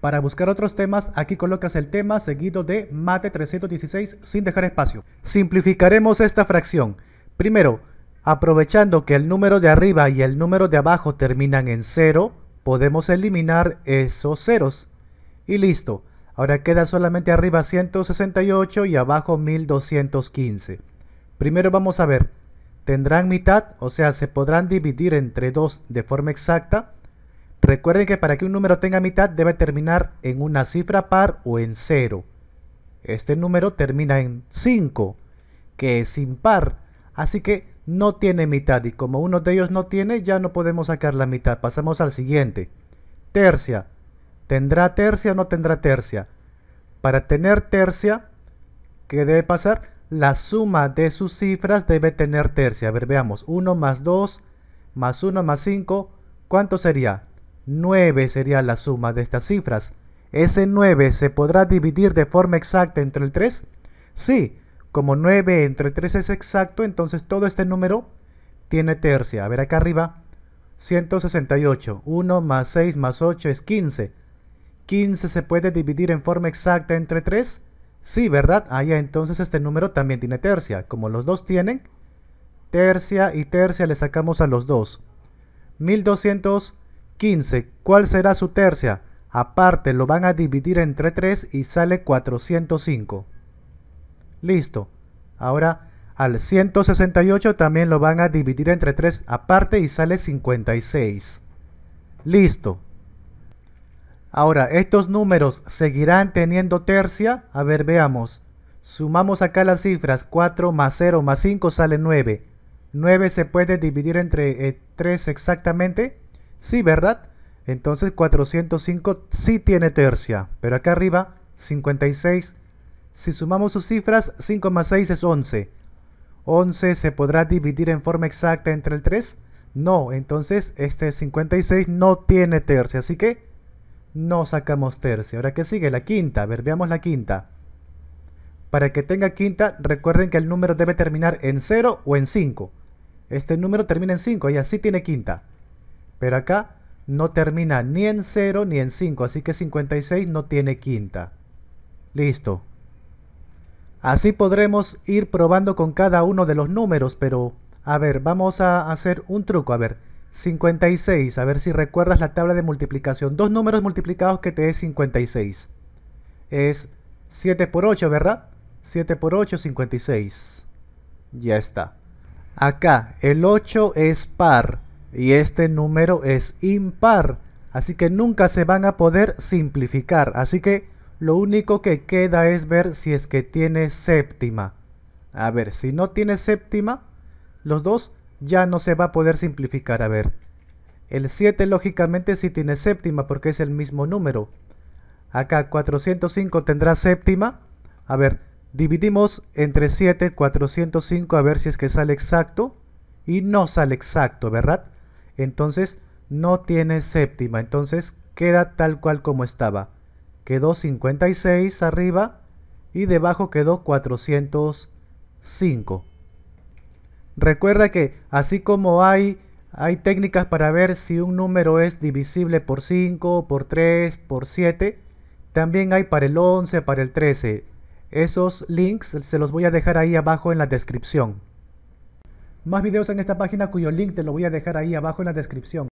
Para buscar otros temas, aquí colocas el tema seguido de mate 316 sin dejar espacio. Simplificaremos esta fracción. Primero, aprovechando que el número de arriba y el número de abajo terminan en 0, podemos eliminar esos ceros. Y listo. Ahora queda solamente arriba 168 y abajo 1215. Primero vamos a ver. Tendrán mitad, o sea, se podrán dividir entre 2 de forma exacta. Recuerden que para que un número tenga mitad debe terminar en una cifra par o en cero. Este número termina en 5, que es impar, así que no tiene mitad y como uno de ellos no tiene ya no podemos sacar la mitad. Pasamos al siguiente. Tercia. ¿Tendrá tercia o no tendrá tercia? Para tener tercia, ¿qué debe pasar? La suma de sus cifras debe tener tercia. A ver, veamos. 1 más 2 más 1 más 5, ¿cuánto sería? 9 sería la suma de estas cifras. ¿Ese 9 se podrá dividir de forma exacta entre el 3? Sí, como 9 entre 3 es exacto, entonces todo este número tiene tercia. A ver acá arriba, 168. 1 más 6 más 8 es 15. 15 se puede dividir en forma exacta entre 3. Sí, ¿verdad? Allá ah, entonces este número también tiene tercia. Como los dos tienen, tercia y tercia le sacamos a los dos. 1200 15. ¿Cuál será su tercia? Aparte lo van a dividir entre 3 y sale 405. Listo. Ahora al 168 también lo van a dividir entre 3 aparte y sale 56. Listo. Ahora, estos números seguirán teniendo tercia. A ver, veamos. Sumamos acá las cifras. 4 más 0 más 5 sale 9. 9 se puede dividir entre 3 eh, exactamente. Sí, ¿verdad? Entonces 405 sí tiene tercia, pero acá arriba 56. Si sumamos sus cifras, 5 más 6 es 11. ¿11 se podrá dividir en forma exacta entre el 3? No, entonces este 56 no tiene tercia, así que no sacamos tercia. Ahora que sigue, la quinta, a ver, veamos la quinta. Para que tenga quinta, recuerden que el número debe terminar en 0 o en 5. Este número termina en 5 y así tiene quinta. Pero acá no termina ni en 0 ni en 5, así que 56 no tiene quinta. Listo. Así podremos ir probando con cada uno de los números, pero... A ver, vamos a hacer un truco, a ver. 56, a ver si recuerdas la tabla de multiplicación. Dos números multiplicados que te dé 56. Es 7 por 8, ¿verdad? 7 por 8, 56. Ya está. Acá, el 8 es par y este número es impar, así que nunca se van a poder simplificar, así que lo único que queda es ver si es que tiene séptima. A ver, si no tiene séptima, los dos ya no se va a poder simplificar, a ver. El 7 lógicamente sí tiene séptima porque es el mismo número. Acá 405 tendrá séptima. A ver, dividimos entre 7, 405 a ver si es que sale exacto. Y no sale exacto, ¿verdad? entonces no tiene séptima, entonces queda tal cual como estaba. Quedó 56 arriba y debajo quedó 405. Recuerda que así como hay, hay técnicas para ver si un número es divisible por 5, por 3, por 7, también hay para el 11, para el 13. Esos links se los voy a dejar ahí abajo en la descripción. Más videos en esta página cuyo link te lo voy a dejar ahí abajo en la descripción.